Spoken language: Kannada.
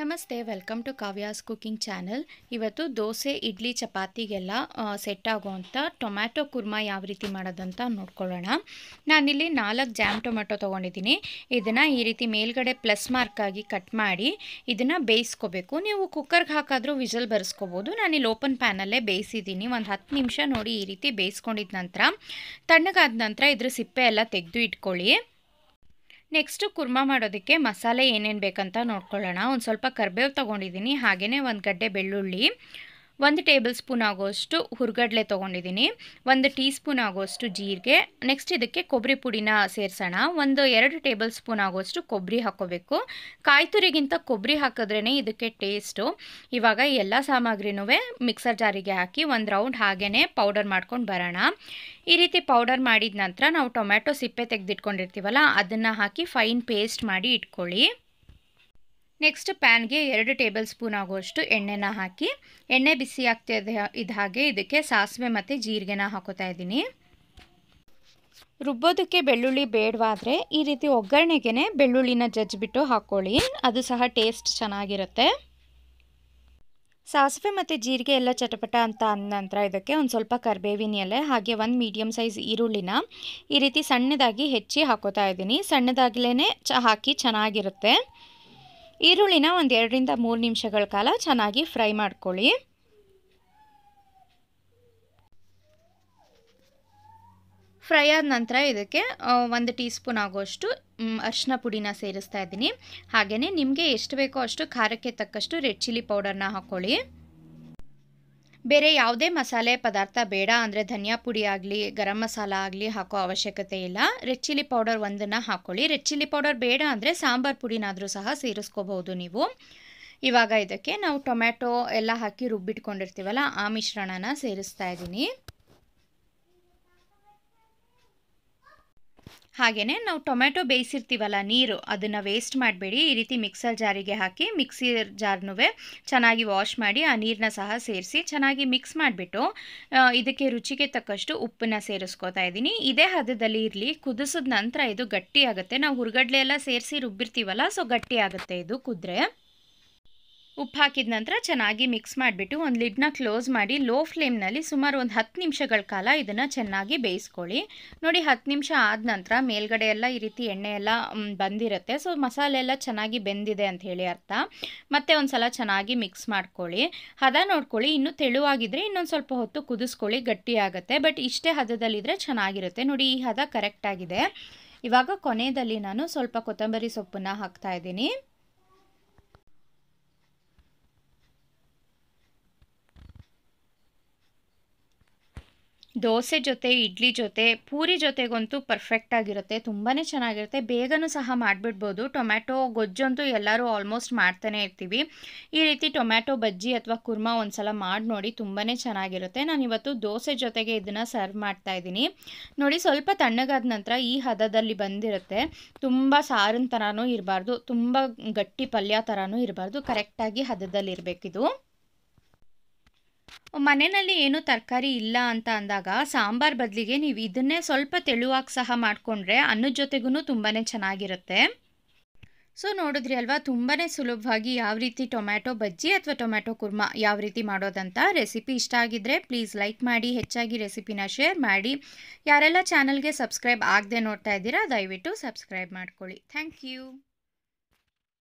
ನಮಸ್ತೆ welcome to Kavya's cooking channel ಇವತ್ತು ದೋಸೆ ಇಡ್ಲಿ ಚಪಾತಿಗೆಲ್ಲ ಸೆಟ್ ಆಗುವಂಥ ಟೊಮ್ಯಾಟೊ ಕುರ್ಮಾ ಯಾವ ರೀತಿ ಮಾಡೋದಂತ ನೋಡ್ಕೊಳ್ಳೋಣ ನಾನಿಲ್ಲಿ ನಾಲ್ಕು ಜಾಮ್ ಟೊಮ್ಯಾಟೊ ತೊಗೊಂಡಿದ್ದೀನಿ ಇದನ್ನು ಈ ರೀತಿ ಮೇಲ್ಗಡೆ ಪ್ಲಸ್ ಮಾರ್ಕಾಗಿ ಕಟ್ ಮಾಡಿ ಇದನ್ನು ಬೇಯಿಸ್ಕೋಬೇಕು ನೀವು ಕುಕ್ಕರ್ಗೆ ಹಾಕಾದರೂ ವಿಜಲ್ ಬರೆಸ್ಕೋಬೋದು ನಾನಿಲ್ಲಿ ಓಪನ್ ಪ್ಯಾನಲ್ಲೇ ಬೇಯಿಸಿದ್ದೀನಿ ಒಂದು ಹತ್ತು ನಿಮಿಷ ನೋಡಿ ಈ ರೀತಿ ಬೇಯಿಸ್ಕೊಂಡಿದ್ದ ನಂತರ ತಣ್ಣಗಾದ ನಂತರ ಇದ್ರ ಸಿಪ್ಪೆ ಎಲ್ಲ ತೆಗೆದು ಇಟ್ಕೊಳ್ಳಿ ನೆಕ್ಸ್ಟು ಕುರ್ಮ ಮಾಡೋದಕ್ಕೆ ಮಸಾಲೆ ಏನೇನು ಬೇಕಂತ ನೋಡ್ಕೊಳ್ಳೋಣ ಒಂದು ಸ್ವಲ್ಪ ಕರ್ಬೇವು ತೊಗೊಂಡಿದ್ದೀನಿ ಹಾಗೆಯೇ ಒಂದು ಗಡ್ಡೆ ಬೆಳ್ಳುಳ್ಳಿ ಒಂದು ಟೇಬಲ್ ಸ್ಪೂನ್ ಆಗೋಷ್ಟು ಹುರ್ಗಡ್ಲೆ ತೊಗೊಂಡಿದ್ದೀನಿ ಒಂದು ಟೀ ಸ್ಪೂನ್ ಆಗೋಷ್ಟು ಜೀರಿಗೆ ನೆಕ್ಸ್ಟ್ ಇದಕ್ಕೆ ಕೊಬ್ಬರಿ ಪುಡಿನ ಸೇರಿಸೋಣ ಒಂದು ಎರಡು ಟೇಬಲ್ ಸ್ಪೂನ್ ಆಗೋಷ್ಟು ಕೊಬ್ಬರಿ ಹಾಕೋಬೇಕು ಕಾಯಿ ತುರಿಗಿಂತ ಕೊಬ್ಬರಿ ಹಾಕಿದ್ರೇ ಇದಕ್ಕೆ ಟೇಸ್ಟು ಇವಾಗ ಎಲ್ಲ ಸಾಮಗ್ರಿನೂ ಮಿಕ್ಸರ್ ಜಾರಿಗೆ ಹಾಕಿ ಒಂದು ರೌಂಡ್ ಹಾಗೇ ಪೌಡರ್ ಮಾಡ್ಕೊಂಡು ಬರೋಣ ಈ ರೀತಿ ಪೌಡರ್ ಮಾಡಿದ ನಂತರ ನಾವು ಟೊಮ್ಯಾಟೊ ಸಿಪ್ಪೆ ತೆಗೆದಿಟ್ಕೊಂಡಿರ್ತೀವಲ್ಲ ಅದನ್ನು ಹಾಕಿ ಫೈನ್ ಪೇಸ್ಟ್ ಮಾಡಿ ಇಟ್ಕೊಳ್ಳಿ ನೆಕ್ಸ್ಟ್ ಪ್ಯಾನ್ಗೆ ಎರಡು ಟೇಬಲ್ ಸ್ಪೂನ್ ಆಗುವಷ್ಟು ಎಣ್ಣೆನ ಹಾಕಿ ಎಣ್ಣೆ ಬಿಸಿ ಆಗ್ತಾ ಇದೆ ಇದು ಹಾಗೆ ಇದಕ್ಕೆ ಸಾಸಿವೆ ಮತ್ತು ಜೀರಿಗೆನ ಹಾಕೋತಾ ಇದ್ದೀನಿ ರುಬ್ಬೋದಕ್ಕೆ ಬೆಳ್ಳುಳ್ಳಿ ಬೇಡವಾದರೆ ಈ ರೀತಿ ಒಗ್ಗರಣೆಗೆ ಬೆಳ್ಳುಳ್ಳಿನ ಜಜ್ಜಿಬಿಟ್ಟು ಹಾಕ್ಕೊಳ್ಳಿ ಅದು ಸಹ ಟೇಸ್ಟ್ ಚೆನ್ನಾಗಿರುತ್ತೆ ಸಾಸಿವೆ ಮತ್ತು ಜೀರಿಗೆ ಎಲ್ಲ ಚಟಪಟ ಅಂತ ಅಂದ ನಂತರ ಇದಕ್ಕೆ ಒಂದು ಸ್ವಲ್ಪ ಕರಿಬೇವಿನ ಎಲೆ ಹಾಗೆ ಒಂದು ಮೀಡಿಯಮ್ ಸೈಜ್ ಈರುಳ್ಳಿನ ಈ ರೀತಿ ಸಣ್ಣದಾಗಿ ಹೆಚ್ಚಿ ಹಾಕೋತಾ ಇದ್ದೀನಿ ಸಣ್ಣದಾಗಲೇ ಚ ಹಾಕಿ ಚೆನ್ನಾಗಿರುತ್ತೆ ಈರುಳ್ಳಿನ ಒಂದು ಎರಡರಿಂದ ಮೂರು ನಿಮಿಷಗಳ ಕಾಲ ಚೆನ್ನಾಗಿ ಫ್ರೈ ಮಾಡ್ಕೊಳ್ಳಿ ಫ್ರೈ ಆದ ನಂತರ ಇದಕ್ಕೆ ಒಂದು ಟೀ ಸ್ಪೂನ್ ಆಗೋಷ್ಟು ಅರಿಶಿನ ಪುಡಿನ ಸೇರಿಸ್ತಾ ಇದ್ದೀನಿ ಹಾಗೆಯೇ ನಿಮಗೆ ಎಷ್ಟು ಬೇಕೋ ಅಷ್ಟು ಖಾರಕ್ಕೆ ತಕ್ಕಷ್ಟು ರೆಡ್ ಚಿಲ್ಲಿ ಪೌಡರ್ನ ಹಾಕ್ಕೊಳ್ಳಿ ಬೇರೆ ಯಾವುದೇ ಮಸಾಲೆ ಪದಾರ್ಥ ಬೇಡ ಅಂದರೆ ಧನಿಯಾ ಪುಡಿ ಆಗಲಿ ಗರಂ ಮಸಾಲ ಆಗಲಿ ಹಾಕೋ ಅವಶ್ಯಕತೆ ಇಲ್ಲ ರೆಡ್ ಚಿಲ್ಲಿ ಪೌಡರ್ ಒಂದನ್ನು ಹಾಕ್ಕೊಳ್ಳಿ ರೆಡ್ ಚಿಲ್ಲಿ ಪೌಡರ್ ಬೇಡ ಅಂದರೆ ಸಾಂಬಾರ್ ಪುಡಿನಾದರೂ ಸಹ ಸೇರಿಸ್ಕೋಬಹುದು ನೀವು ಇವಾಗ ಇದಕ್ಕೆ ನಾವು ಟೊಮ್ಯಾಟೊ ಎಲ್ಲ ಹಾಕಿ ರುಬ್ಬಿಟ್ಕೊಂಡಿರ್ತೀವಲ್ಲ ಆ ಮಿಶ್ರಣನ ಸೇರಿಸ್ತಾ ಇದ್ದೀನಿ ಹಾಗೆಯೇ ನಾವು ಟೊಮೆಟೊ ಬೇಯಿಸಿರ್ತೀವಲ್ಲ ನೀರು ಅದನ್ನು ವೇಸ್ಟ್ ಮಾಡಬೇಡಿ ಈ ರೀತಿ ಮಿಕ್ಸರ್ ಜಾರಿಗೆ ಹಾಕಿ ಮಿಕ್ಸಿ ಜಾರ್ನೂ ಚೆನ್ನಾಗಿ ವಾಶ್ ಮಾಡಿ ಆ ನೀರನ್ನ ಸಹ ಸೇರಿಸಿ ಚೆನ್ನಾಗಿ ಮಿಕ್ಸ್ ಮಾಡಿಬಿಟ್ಟು ಇದಕ್ಕೆ ರುಚಿಗೆ ತಕ್ಕಷ್ಟು ಉಪ್ಪನ್ನ ಸೇರಿಸ್ಕೋತಾ ಇದ್ದೀನಿ ಇದೇ ಹದದಲ್ಲಿ ಇರಲಿ ಕುದಿಸಿದ ನಂತರ ಇದು ಗಟ್ಟಿ ಆಗುತ್ತೆ ನಾವು ಹುರ್ಗಡ್ಲೆ ಎಲ್ಲ ಸೇರಿಸಿ ರುಬ್ಬಿರ್ತೀವಲ್ಲ ಸೊ ಗಟ್ಟಿ ಆಗುತ್ತೆ ಇದು ಕುದ್ರೆ ಉಪ್ಪು ಹಾಕಿದ ನಂತರ ಚೆನ್ನಾಗಿ ಮಿಕ್ಸ್ ಮಾಡಿಬಿಟ್ಟು ಒಂದು ಲಿಡ್ನ ಕ್ಲೋಸ್ ಮಾಡಿ ಲೋ ಫ್ಲೇಮ್ನಲ್ಲಿ ಸುಮಾರು ಒಂದು ಹತ್ತು ನಿಮಿಷಗಳ ಕಾಲ ಇದನ್ನು ಚೆನ್ನಾಗಿ ಬೇಯಿಸ್ಕೊಳ್ಳಿ ನೋಡಿ ಹತ್ತು ನಿಮಿಷ ಆದ ನಂತರ ಮೇಲ್ಗಡೆ ಎಲ್ಲ ಈ ರೀತಿ ಎಣ್ಣೆ ಎಲ್ಲ ಬಂದಿರುತ್ತೆ ಸೊ ಮಸಾಲೆ ಎಲ್ಲ ಚೆನ್ನಾಗಿ ಬೆಂದಿದೆ ಅಂತ ಹೇಳಿ ಅರ್ಥ ಮತ್ತೆ ಒಂದು ಸಲ ಚೆನ್ನಾಗಿ ಮಿಕ್ಸ್ ಮಾಡ್ಕೊಳ್ಳಿ ಹದ ನೋಡ್ಕೊಳ್ಳಿ ಇನ್ನೂ ತೆಳುವಾಗಿದ್ದರೆ ಇನ್ನೊಂದು ಸ್ವಲ್ಪ ಹೊತ್ತು ಕುದಿಸ್ಕೊಳ್ಳಿ ಗಟ್ಟಿಯಾಗುತ್ತೆ ಬಟ್ ಇಷ್ಟೇ ಹದದಲ್ಲಿದ್ದರೆ ಚೆನ್ನಾಗಿರುತ್ತೆ ನೋಡಿ ಈ ಹದ ಕರೆಕ್ಟಾಗಿದೆ ಇವಾಗ ಕೊನೆಯಲ್ಲಿ ನಾನು ಸ್ವಲ್ಪ ಕೊತ್ತಂಬರಿ ಸೊಪ್ಪನ್ನು ಹಾಕ್ತಾ ದೋಸೆ ಜೊತೆ ಇಡ್ಲಿ ಜೊತೆ ಪೂರಿ ಜೊತೆಗಂತೂ ಪರ್ಫೆಕ್ಟಾಗಿರುತ್ತೆ ತುಂಬಾ ಚೆನ್ನಾಗಿರುತ್ತೆ ಬೇಗನೂ ಸಹ ಮಾಡಿಬಿಡ್ಬೋದು ಟೊಮ್ಯಾಟೊ ಗೊಜ್ಜಂತೂ ಎಲ್ಲರೂ ಆಲ್ಮೋಸ್ಟ್ ಮಾಡ್ತಾನೆ ಇರ್ತೀವಿ ಈ ರೀತಿ ಟೊಮ್ಯಾಟೊ ಬಜ್ಜಿ ಅಥವಾ ಕುರ್ಮಾ ಸಲ ಮಾಡಿ ನೋಡಿ ತುಂಬಾ ಚೆನ್ನಾಗಿರುತ್ತೆ ನಾನು ಇವತ್ತು ದೋಸೆ ಜೊತೆಗೆ ಇದನ್ನು ಸರ್ವ್ ಮಾಡ್ತಾ ಇದ್ದೀನಿ ನೋಡಿ ಸ್ವಲ್ಪ ತಣ್ಣಗಾದ ನಂತರ ಈ ಹದದಲ್ಲಿ ಬಂದಿರುತ್ತೆ ತುಂಬ ಸಾರಿನ ಥರನೂ ಇರಬಾರ್ದು ತುಂಬ ಗಟ್ಟಿ ಪಲ್ಯ ಥರನೂ ಇರಬಾರ್ದು ಕರೆಕ್ಟಾಗಿ ಹದದಲ್ಲಿರಬೇಕಿದು ಮನೆಯಲ್ಲಿ ಏನೂ ತರಕಾರಿ ಇಲ್ಲ ಅಂತ ಅಂದಾಗ ಸಾಂಬಾರ್ ಬದಲಿಗೆ ನೀವು ಇದನ್ನೇ ಸ್ವಲ್ಪ ತೆಳುವಾಗಿ ಸಹ ಮಾಡಿಕೊಂಡ್ರೆ ಅನ್ನದ ಜೊತೆಗೂ ತುಂಬಾ ಚೆನ್ನಾಗಿರುತ್ತೆ ಸೊ ನೋಡಿದ್ರಿ ಅಲ್ವಾ ತುಂಬಾ ಸುಲಭವಾಗಿ ಯಾವ ರೀತಿ ಟೊಮ್ಯಾಟೊ ಬಜ್ಜಿ ಅಥವಾ ಟೊಮ್ಯಾಟೊ ಕುರ್ಮ ಯಾವ ರೀತಿ ಮಾಡೋದಂತ ರೆಸಿಪಿ ಇಷ್ಟ ಆಗಿದ್ದರೆ ಪ್ಲೀಸ್ ಲೈಕ್ ಮಾಡಿ ಹೆಚ್ಚಾಗಿ ರೆಸಿಪಿನ ಶೇರ್ ಮಾಡಿ ಯಾರೆಲ್ಲ ಚಾನಲ್ಗೆ ಸಬ್ಸ್ಕ್ರೈಬ್ ಆಗದೆ ನೋಡ್ತಾ ಇದ್ದೀರಾ ದಯವಿಟ್ಟು ಸಬ್ಸ್ಕ್ರೈಬ್ ಮಾಡ್ಕೊಳ್ಳಿ ಥ್ಯಾಂಕ್ ಯು